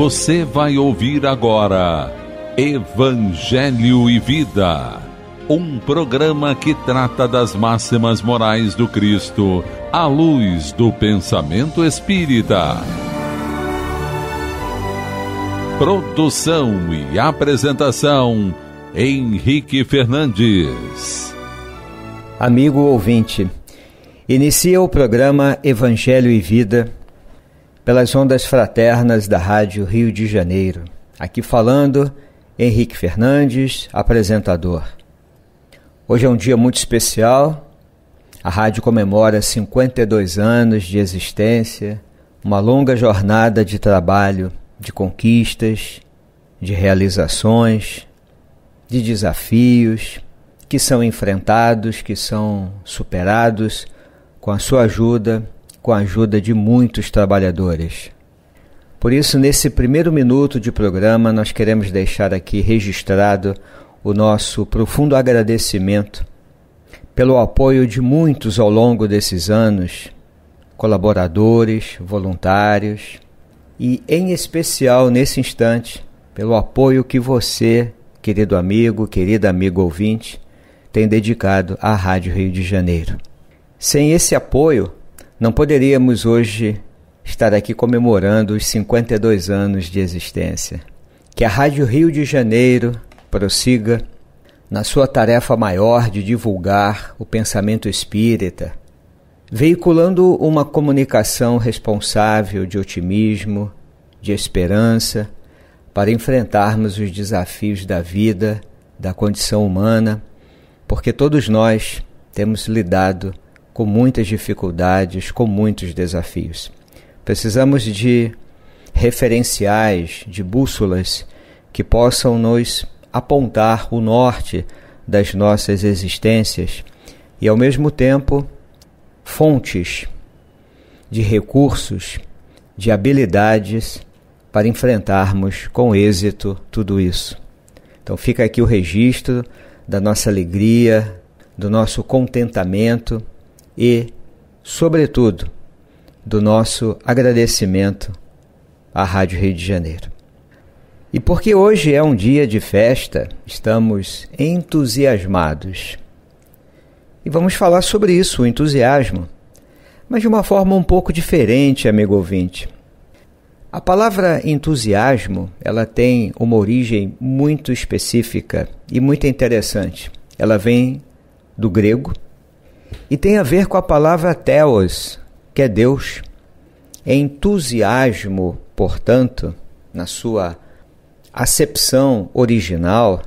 Você vai ouvir agora Evangelho e Vida, um programa que trata das máximas morais do Cristo à luz do pensamento espírita. Produção e apresentação Henrique Fernandes. Amigo ouvinte, inicia o programa Evangelho e Vida pelas ondas fraternas da Rádio Rio de Janeiro. Aqui falando, Henrique Fernandes, apresentador. Hoje é um dia muito especial. A rádio comemora 52 anos de existência, uma longa jornada de trabalho, de conquistas, de realizações, de desafios que são enfrentados, que são superados com a sua ajuda com a ajuda de muitos trabalhadores. Por isso, nesse primeiro minuto de programa, nós queremos deixar aqui registrado o nosso profundo agradecimento pelo apoio de muitos ao longo desses anos, colaboradores, voluntários e, em especial, nesse instante, pelo apoio que você, querido amigo, querida amigo ouvinte, tem dedicado à Rádio Rio de Janeiro. Sem esse apoio, não poderíamos hoje estar aqui comemorando os 52 anos de existência. Que a Rádio Rio de Janeiro prossiga na sua tarefa maior de divulgar o pensamento espírita, veiculando uma comunicação responsável de otimismo, de esperança, para enfrentarmos os desafios da vida, da condição humana, porque todos nós temos lidado com muitas dificuldades, com muitos desafios. Precisamos de referenciais, de bússolas que possam nos apontar o norte das nossas existências e, ao mesmo tempo, fontes de recursos, de habilidades para enfrentarmos com êxito tudo isso. Então, fica aqui o registro da nossa alegria, do nosso contentamento e, sobretudo, do nosso agradecimento à Rádio Rio de Janeiro. E porque hoje é um dia de festa, estamos entusiasmados. E vamos falar sobre isso, o entusiasmo, mas de uma forma um pouco diferente, amigo ouvinte. A palavra entusiasmo, ela tem uma origem muito específica e muito interessante. Ela vem do grego e tem a ver com a palavra Theos, que é Deus. É entusiasmo, portanto, na sua acepção original,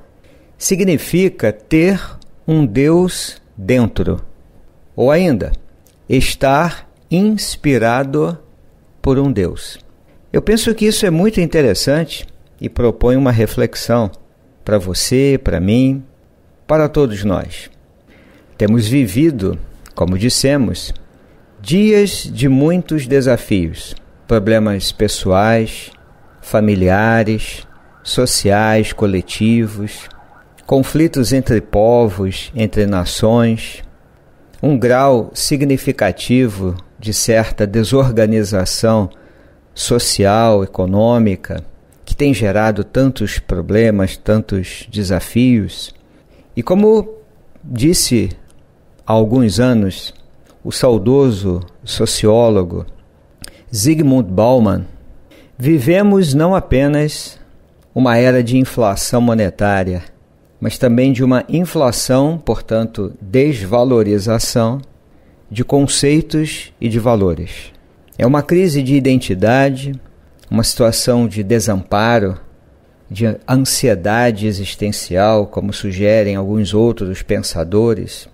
significa ter um Deus dentro, ou ainda, estar inspirado por um Deus. Eu penso que isso é muito interessante e proponho uma reflexão para você, para mim, para todos nós. Temos vivido, como dissemos, dias de muitos desafios, problemas pessoais, familiares, sociais, coletivos, conflitos entre povos, entre nações, um grau significativo de certa desorganização social, econômica, que tem gerado tantos problemas, tantos desafios. E como disse há alguns anos, o saudoso sociólogo Zygmunt Bauman, vivemos não apenas uma era de inflação monetária, mas também de uma inflação, portanto, desvalorização de conceitos e de valores. É uma crise de identidade, uma situação de desamparo, de ansiedade existencial, como sugerem alguns outros pensadores,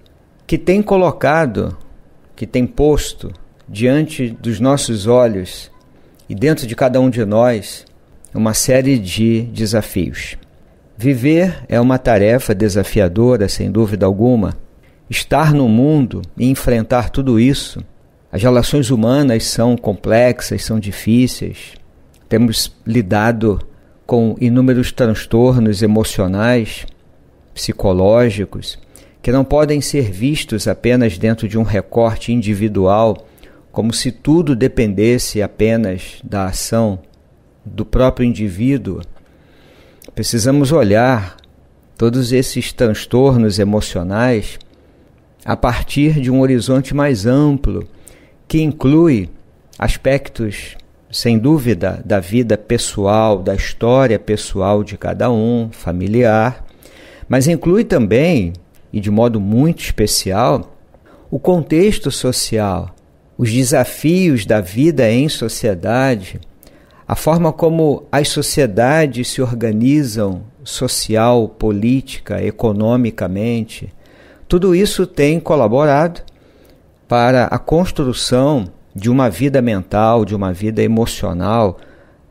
que tem colocado, que tem posto diante dos nossos olhos e dentro de cada um de nós uma série de desafios. Viver é uma tarefa desafiadora, sem dúvida alguma. Estar no mundo e enfrentar tudo isso, as relações humanas são complexas, são difíceis. Temos lidado com inúmeros transtornos emocionais, psicológicos que não podem ser vistos apenas dentro de um recorte individual, como se tudo dependesse apenas da ação do próprio indivíduo. Precisamos olhar todos esses transtornos emocionais a partir de um horizonte mais amplo, que inclui aspectos, sem dúvida, da vida pessoal, da história pessoal de cada um, familiar, mas inclui também e de modo muito especial, o contexto social, os desafios da vida em sociedade, a forma como as sociedades se organizam social, política, economicamente, tudo isso tem colaborado para a construção de uma vida mental, de uma vida emocional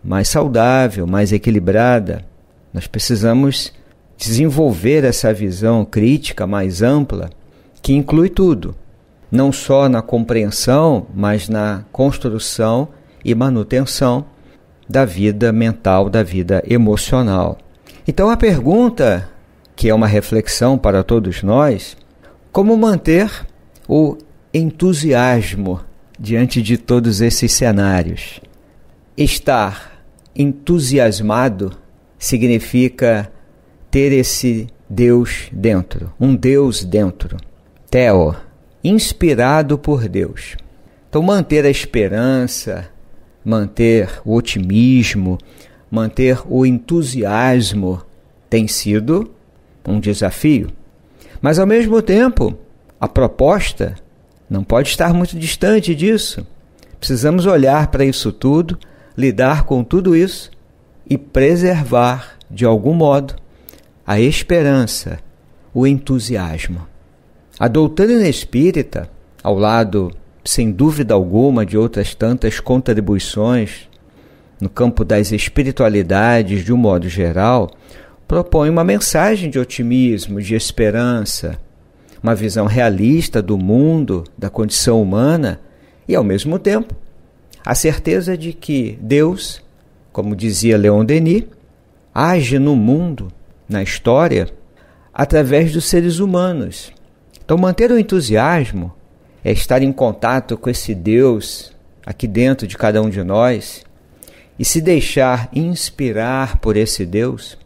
mais saudável, mais equilibrada. Nós precisamos desenvolver essa visão crítica mais ampla que inclui tudo, não só na compreensão, mas na construção e manutenção da vida mental, da vida emocional. Então a pergunta, que é uma reflexão para todos nós, como manter o entusiasmo diante de todos esses cenários? Estar entusiasmado significa ter esse Deus dentro, um Deus dentro. Theo, inspirado por Deus. Então, manter a esperança, manter o otimismo, manter o entusiasmo tem sido um desafio. Mas, ao mesmo tempo, a proposta não pode estar muito distante disso. Precisamos olhar para isso tudo, lidar com tudo isso e preservar, de algum modo, a esperança, o entusiasmo. A doutrina espírita, ao lado, sem dúvida alguma, de outras tantas contribuições no campo das espiritualidades de um modo geral, propõe uma mensagem de otimismo, de esperança, uma visão realista do mundo, da condição humana e, ao mesmo tempo, a certeza de que Deus, como dizia Leon Denis, age no mundo na história através dos seres humanos. Então, manter o entusiasmo é estar em contato com esse Deus aqui dentro de cada um de nós e se deixar inspirar por esse Deus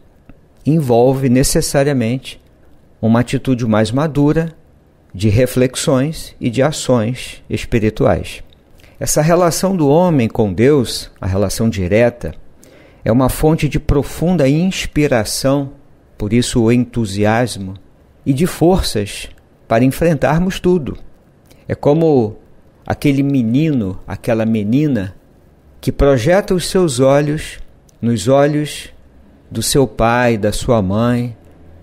envolve necessariamente uma atitude mais madura de reflexões e de ações espirituais. Essa relação do homem com Deus, a relação direta, é uma fonte de profunda inspiração por isso o entusiasmo, e de forças para enfrentarmos tudo. É como aquele menino, aquela menina que projeta os seus olhos nos olhos do seu pai, da sua mãe,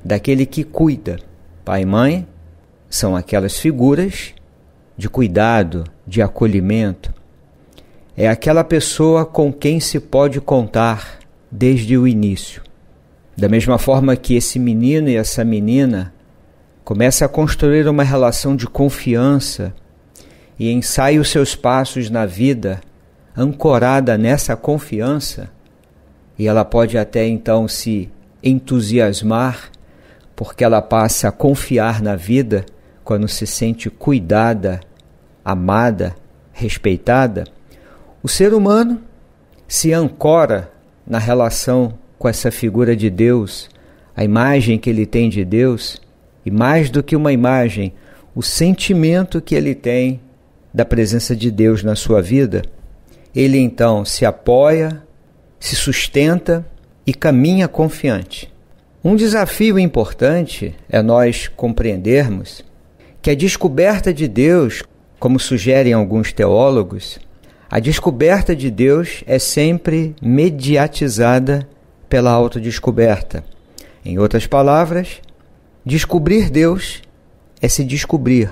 daquele que cuida. Pai e mãe são aquelas figuras de cuidado, de acolhimento. É aquela pessoa com quem se pode contar desde o início. Da mesma forma que esse menino e essa menina começa a construir uma relação de confiança e ensaia os seus passos na vida ancorada nessa confiança, e ela pode até então se entusiasmar, porque ela passa a confiar na vida quando se sente cuidada, amada, respeitada. O ser humano se ancora na relação com essa figura de Deus, a imagem que ele tem de Deus, e mais do que uma imagem, o sentimento que ele tem da presença de Deus na sua vida, ele então se apoia, se sustenta e caminha confiante. Um desafio importante é nós compreendermos que a descoberta de Deus, como sugerem alguns teólogos, a descoberta de Deus é sempre mediatizada pela autodescoberta. Em outras palavras, descobrir Deus é se descobrir.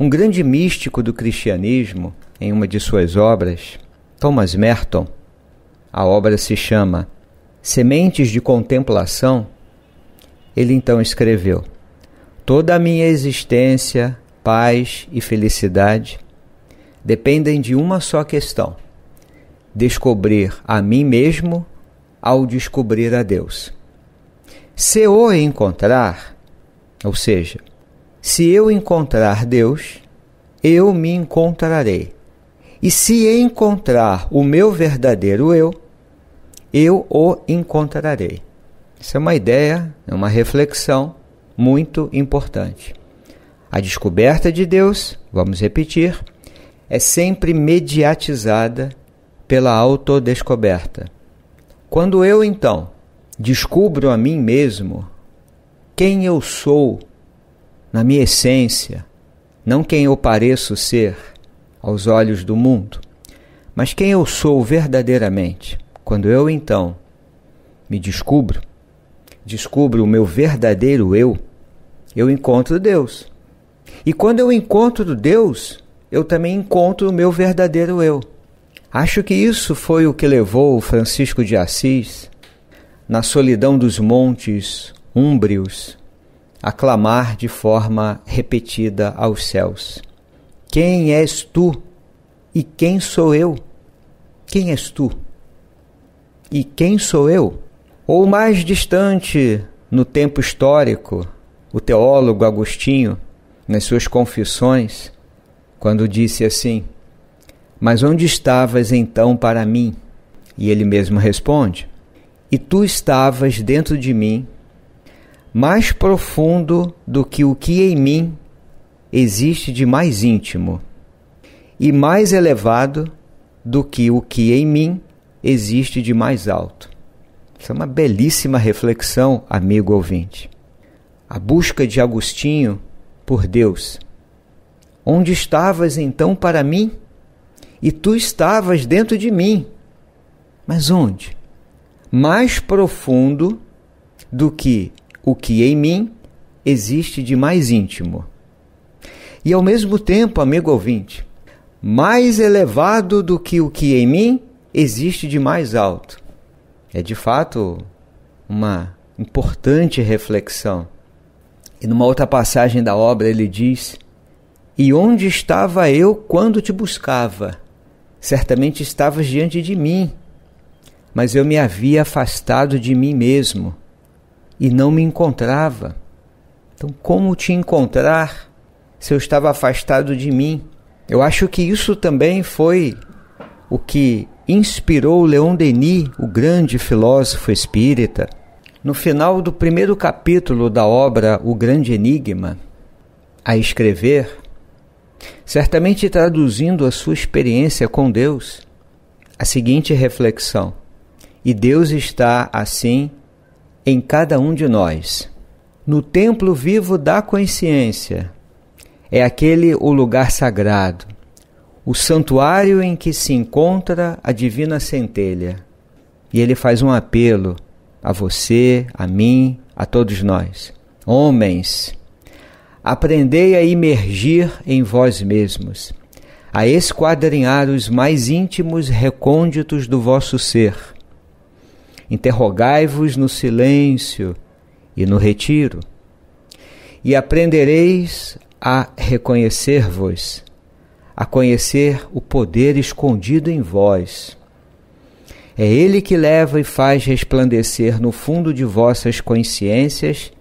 Um grande místico do cristianismo, em uma de suas obras, Thomas Merton, a obra se chama Sementes de Contemplação, ele então escreveu: Toda a minha existência, paz e felicidade dependem de uma só questão: descobrir a mim mesmo ao descobrir a Deus. Se o encontrar, ou seja, se eu encontrar Deus, eu me encontrarei. E se encontrar o meu verdadeiro eu, eu o encontrarei. Isso é uma ideia, é uma reflexão muito importante. A descoberta de Deus, vamos repetir, é sempre mediatizada pela autodescoberta. Quando eu então descubro a mim mesmo quem eu sou na minha essência, não quem eu pareço ser aos olhos do mundo, mas quem eu sou verdadeiramente. Quando eu então me descubro, descubro o meu verdadeiro eu, eu encontro Deus. E quando eu encontro Deus, eu também encontro o meu verdadeiro eu. Acho que isso foi o que levou Francisco de Assis, na solidão dos montes úmbrios, a clamar de forma repetida aos céus: Quem és tu e quem sou eu? Quem és tu e quem sou eu? Ou mais distante, no tempo histórico, o teólogo Agostinho, nas suas confissões, quando disse assim: mas onde estavas então para mim? E ele mesmo responde: E tu estavas dentro de mim, mais profundo do que o que em mim existe de mais íntimo, e mais elevado do que o que em mim existe de mais alto. Isso é uma belíssima reflexão, amigo ouvinte. A busca de Agostinho por Deus. Onde estavas então para mim? e tu estavas dentro de mim. Mas onde? Mais profundo do que o que em mim existe de mais íntimo. E ao mesmo tempo, amigo ouvinte, mais elevado do que o que em mim existe de mais alto. É de fato uma importante reflexão. E numa outra passagem da obra ele diz: E onde estava eu quando te buscava? Certamente estavas diante de mim, mas eu me havia afastado de mim mesmo e não me encontrava. Então, como te encontrar se eu estava afastado de mim? Eu acho que isso também foi o que inspirou Leon Denis, o grande filósofo espírita. No final do primeiro capítulo da obra O Grande Enigma, a escrever: certamente traduzindo a sua experiência com Deus, a seguinte reflexão: E Deus está assim em cada um de nós. No templo vivo da consciência, é aquele o lugar sagrado, o santuário em que se encontra a divina centelha. E ele faz um apelo a você, a mim, a todos nós. Homens, aprendei a imergir em vós mesmos, a esquadrinhar os mais íntimos recônditos do vosso ser. Interrogai-vos no silêncio e no retiro, e aprendereis a reconhecer-vos, a conhecer o poder escondido em vós. É Ele que leva e faz resplandecer no fundo de vossas consciências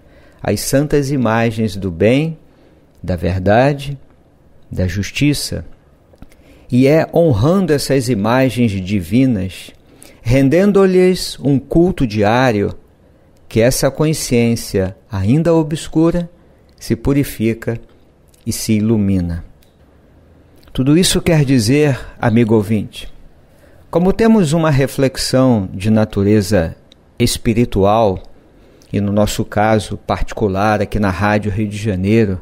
as santas imagens do bem, da verdade, da justiça. E é honrando essas imagens divinas, rendendo-lhes um culto diário, que essa consciência, ainda obscura, se purifica e se ilumina. Tudo isso quer dizer, amigo ouvinte, como temos uma reflexão de natureza espiritual e no nosso caso particular aqui na Rádio Rio de Janeiro,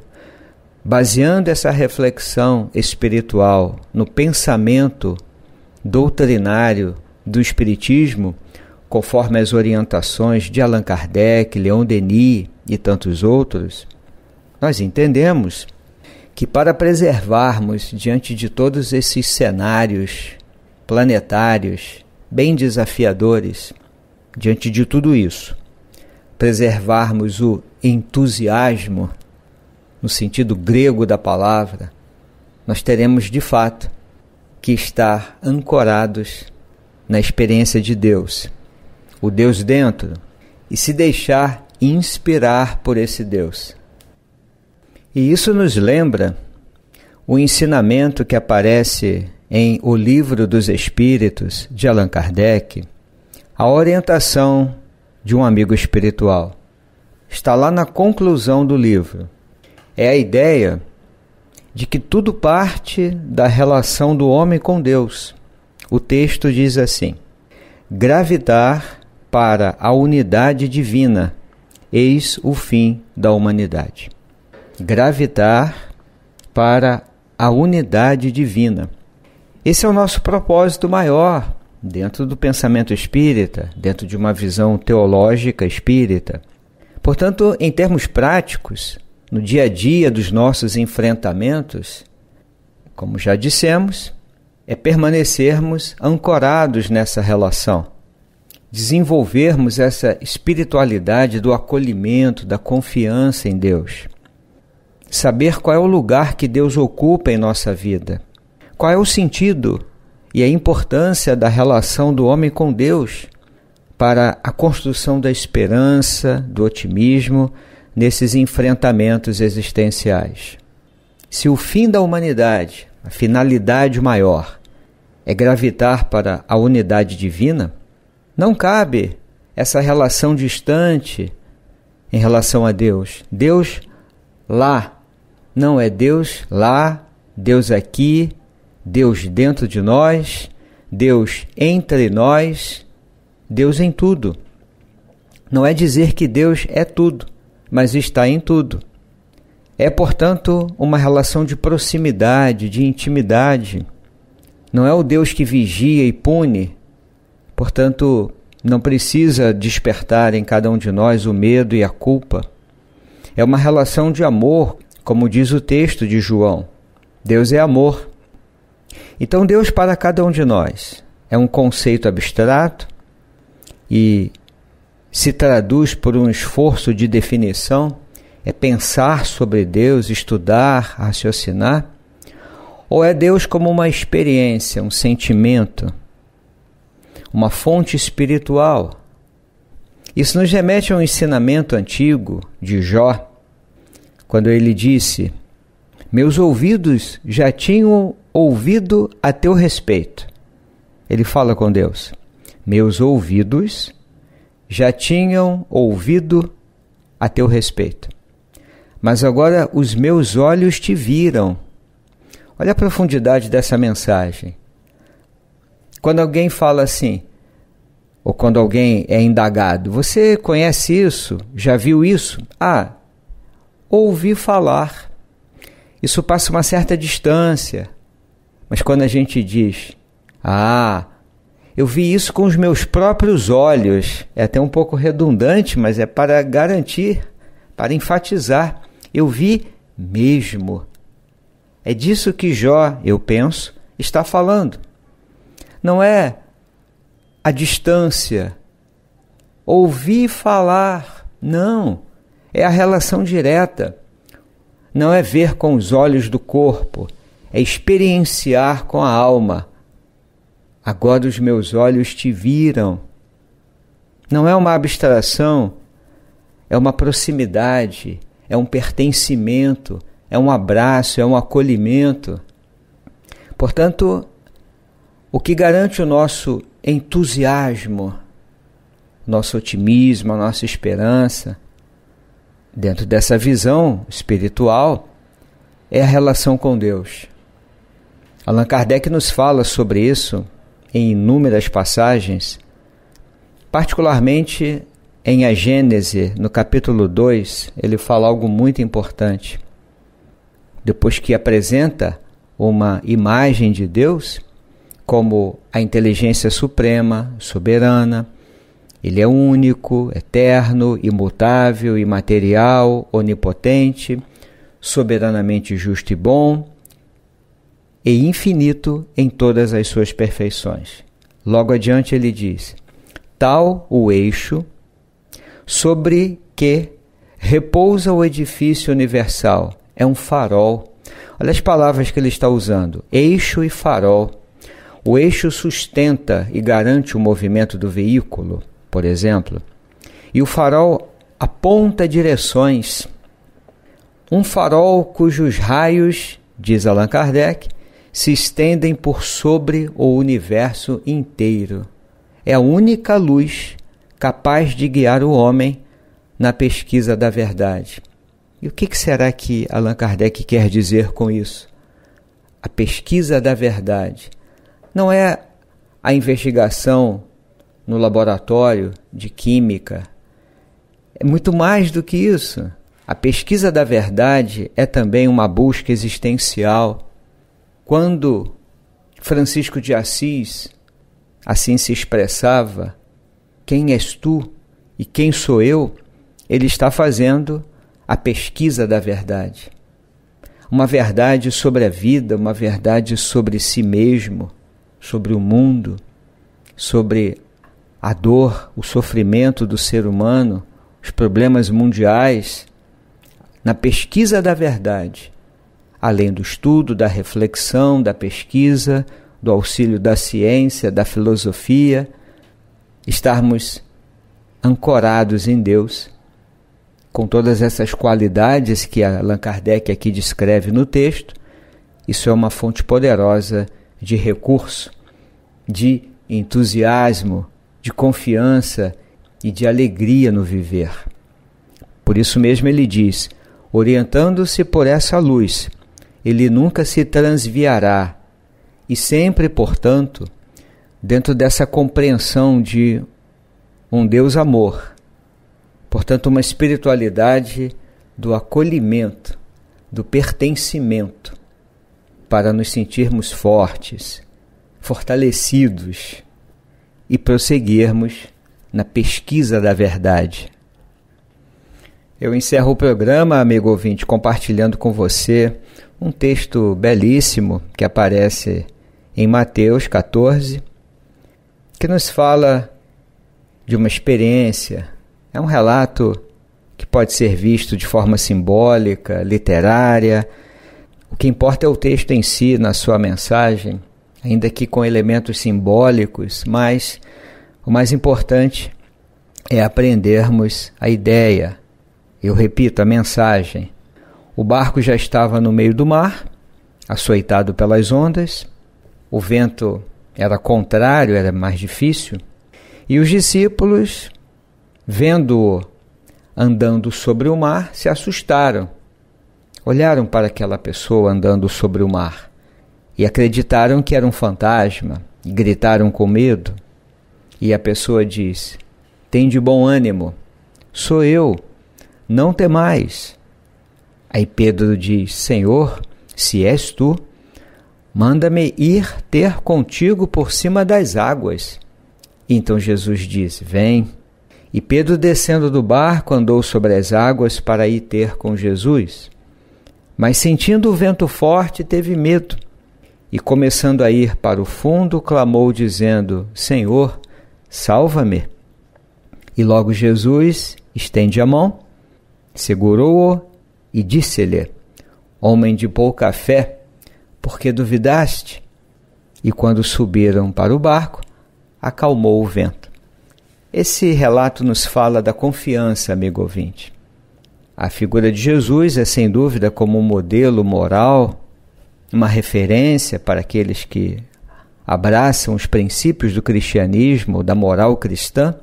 baseando essa reflexão espiritual no pensamento doutrinário do Espiritismo, conforme as orientações de Allan Kardec, Leon Denis e tantos outros, nós entendemos que para preservarmos diante de todos esses cenários planetários bem desafiadores, diante de tudo isso, preservarmos o entusiasmo, no sentido grego da palavra, nós teremos de fato que estar ancorados na experiência de Deus, o Deus dentro, e se deixar inspirar por esse Deus. E isso nos lembra o ensinamento que aparece em O Livro dos Espíritos de Allan Kardec, a orientação de um amigo espiritual. Está lá na conclusão do livro. É a ideia de que tudo parte da relação do homem com Deus. O texto diz assim: gravitar para a unidade divina, eis o fim da humanidade. Gravitar para a unidade divina. Esse é o nosso propósito maior dentro do pensamento espírita, dentro de uma visão teológica espírita. Portanto, em termos práticos, no dia a dia dos nossos enfrentamentos, como já dissemos, é permanecermos ancorados nessa relação, desenvolvermos essa espiritualidade do acolhimento, da confiança em Deus. Saber qual é o lugar que Deus ocupa em nossa vida, qual é o sentido e a importância da relação do homem com Deus para a construção da esperança, do otimismo nesses enfrentamentos existenciais. Se o fim da humanidade, a finalidade maior, é gravitar para a unidade divina, não cabe essa relação distante em relação a Deus. Deus lá não é Deus lá, Deus aqui, Deus dentro de nós, Deus entre nós, Deus em tudo. Não é dizer que Deus é tudo, mas está em tudo. É, portanto, uma relação de proximidade, de intimidade. Não é o Deus que vigia e pune. Portanto, não precisa despertar em cada um de nós o medo e a culpa. É uma relação de amor, como diz o texto de João. Deus é amor. Então, Deus para cada um de nós é um conceito abstrato e se traduz por um esforço de definição, é pensar sobre Deus, estudar, raciocinar, ou é Deus como uma experiência, um sentimento, uma fonte espiritual. Isso nos remete a um ensinamento antigo de Jó, quando ele disse: Meus ouvidos já tinham ouvido a teu respeito. Ele fala com Deus: Meus ouvidos já tinham ouvido a teu respeito, mas agora os meus olhos te viram. Olha a profundidade dessa mensagem. Quando alguém fala assim, ou quando alguém é indagado, você conhece isso? Já viu isso? Ah, ouvi falar. Isso passa uma certa distância. Mas quando a gente diz, ah, eu vi isso com os meus próprios olhos, é até um pouco redundante, mas é para garantir, para enfatizar. Eu vi mesmo. É disso que Jó, eu penso, está falando. Não é a distância, ouvir falar, não. É a relação direta. Não é ver com os olhos do corpo, é experienciar com a alma. Agora os meus olhos te viram. Não é uma abstração, é uma proximidade, é um pertencimento, é um abraço, é um acolhimento. Portanto, o que garante o nosso entusiasmo, nosso otimismo, a nossa esperança, dentro dessa visão espiritual, é a relação com Deus. Allan Kardec nos fala sobre isso em inúmeras passagens, particularmente em A Gênese, no capítulo 2, ele fala algo muito importante. Depois que apresenta uma imagem de Deus como a inteligência suprema, soberana, ele é único, eterno, imutável, imaterial, onipotente, soberanamente justo e bom, e infinito em todas as suas perfeições. Logo adiante ele diz: tal o eixo sobre que repousa o edifício universal, é um farol. Olha as palavras que ele está usando: eixo e farol. O eixo sustenta e garante o movimento do veículo, por exemplo, e o farol aponta direções. Um farol cujos raios, diz Allan Kardec, se estendem por sobre o universo inteiro. É a única luz capaz de guiar o homem na pesquisa da verdade. E o que será que Allan Kardec quer dizer com isso? A pesquisa da verdade não é a investigação no laboratório de química. É muito mais do que isso. A pesquisa da verdade é também uma busca existencial quando Francisco de Assis assim se expressava: Quem és tu e quem sou eu? Ele está fazendo a pesquisa da verdade. Uma verdade sobre a vida, uma verdade sobre si mesmo, sobre o mundo, sobre a dor, o sofrimento do ser humano, os problemas mundiais. Na pesquisa da verdade, além do estudo, da reflexão, da pesquisa, do auxílio da ciência, da filosofia, estarmos ancorados em Deus, com todas essas qualidades que Allan Kardec aqui descreve no texto, isso é uma fonte poderosa de recurso, de entusiasmo, de confiança e de alegria no viver. Por isso mesmo ele diz: orientando-se por essa luz, ele nunca se transviará. E sempre, portanto, dentro dessa compreensão de um Deus amor, portanto, uma espiritualidade do acolhimento, do pertencimento, para nos sentirmos fortes, fortalecidos e prosseguirmos na pesquisa da verdade. Eu encerro o programa, amigo ouvinte, compartilhando com você um texto belíssimo que aparece em Mateus 14, que nos fala de uma experiência. É um relato que pode ser visto de forma simbólica, literária. O que importa é o texto em si, na sua mensagem, ainda que com elementos simbólicos, mas o mais importante é aprendermos a ideia eu repito a mensagem. O barco já estava no meio do mar, açoitado pelas ondas, o vento era contrário, era mais difícil, e os discípulos, vendo-o andando sobre o mar, se assustaram. Olharam para aquela pessoa andando sobre o mar e acreditaram que era um fantasma e gritaram com medo. E a pessoa disse: Tem de bom ânimo, sou eu não temais. Aí Pedro diz: Senhor, se és tu, manda-me ir ter contigo por cima das águas. Então Jesus disse: Vem. E Pedro, descendo do barco, andou sobre as águas para ir ter com Jesus. Mas sentindo o vento forte, teve medo. E começando a ir para o fundo, clamou, dizendo: Senhor, salva-me. E logo Jesus estende a mão Segurou-o e disse-lhe: Homem de pouca fé, por que duvidaste? E quando subiram para o barco, acalmou o vento. Esse relato nos fala da confiança, amigo ouvinte. A figura de Jesus é sem dúvida como um modelo moral, uma referência para aqueles que abraçam os princípios do cristianismo, da moral cristã.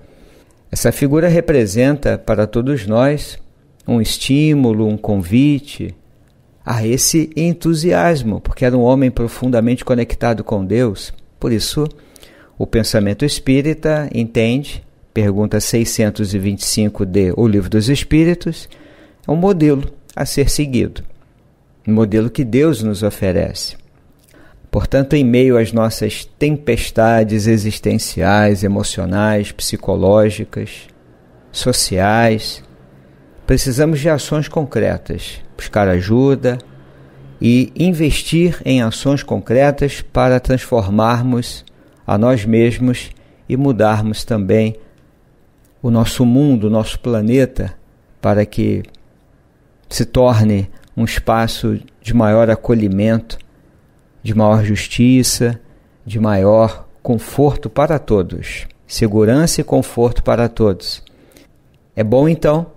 Essa figura representa para todos nós um estímulo, um convite a esse entusiasmo, porque era um homem profundamente conectado com Deus. Por isso, o pensamento espírita entende, pergunta 625 de O Livro dos Espíritos, é um modelo a ser seguido, um modelo que Deus nos oferece. Portanto, em meio às nossas tempestades existenciais, emocionais, psicológicas, sociais, Precisamos de ações concretas, buscar ajuda e investir em ações concretas para transformarmos a nós mesmos e mudarmos também o nosso mundo, o nosso planeta, para que se torne um espaço de maior acolhimento, de maior justiça, de maior conforto para todos, segurança e conforto para todos. É bom então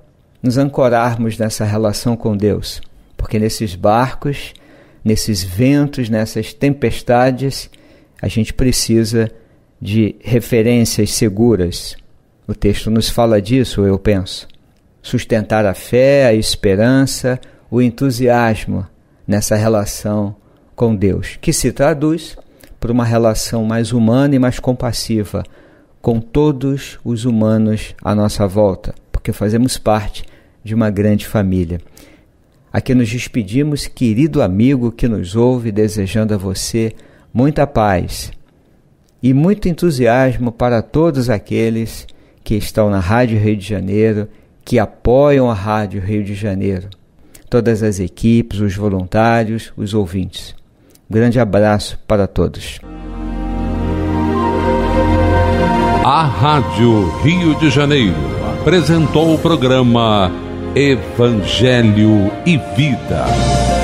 nos ancorarmos nessa relação com Deus, porque nesses barcos, nesses ventos, nessas tempestades, a gente precisa de referências seguras. O texto nos fala disso, eu penso. Sustentar a fé, a esperança, o entusiasmo nessa relação com Deus, que se traduz por uma relação mais humana e mais compassiva com todos os humanos à nossa volta, porque fazemos parte de uma grande família. Aqui nos despedimos, querido amigo que nos ouve, desejando a você muita paz e muito entusiasmo para todos aqueles que estão na Rádio Rio de Janeiro, que apoiam a Rádio Rio de Janeiro, todas as equipes, os voluntários, os ouvintes. Um grande abraço para todos. A Rádio Rio de Janeiro apresentou o programa Evangelho e Vida.